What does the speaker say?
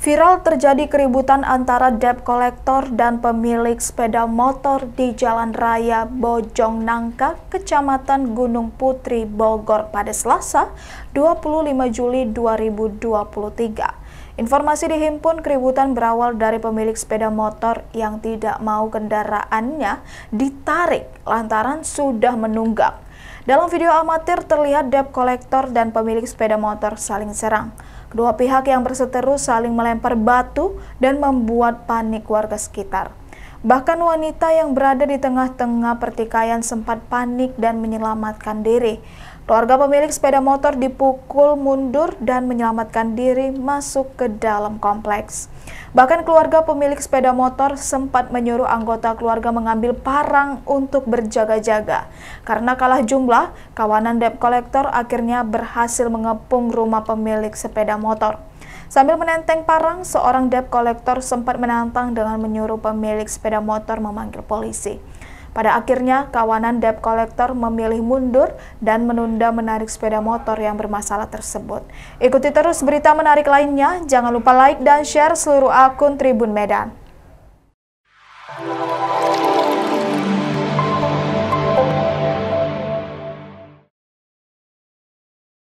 Viral terjadi keributan antara debt collector dan pemilik sepeda motor di Jalan Raya Bojong Nangka, Kecamatan Gunung Putri, Bogor pada Selasa 25 Juli 2023. Informasi dihimpun keributan berawal dari pemilik sepeda motor yang tidak mau kendaraannya ditarik lantaran sudah menunggak. Dalam video amatir terlihat debt kolektor dan pemilik sepeda motor saling serang. Kedua pihak yang berseteru saling melempar batu dan membuat panik warga sekitar. Bahkan wanita yang berada di tengah-tengah pertikaian sempat panik dan menyelamatkan diri. Keluarga pemilik sepeda motor dipukul mundur dan menyelamatkan diri masuk ke dalam kompleks. Bahkan keluarga pemilik sepeda motor sempat menyuruh anggota keluarga mengambil parang untuk berjaga-jaga. Karena kalah jumlah, kawanan debt collector akhirnya berhasil mengepung rumah pemilik sepeda motor. Sambil menenteng parang, seorang debt collector sempat menantang dengan menyuruh pemilik sepeda motor memanggil polisi. Pada akhirnya, kawanan debt collector memilih mundur dan menunda menarik sepeda motor yang bermasalah tersebut. Ikuti terus berita menarik lainnya. Jangan lupa like dan share seluruh akun Tribun Medan.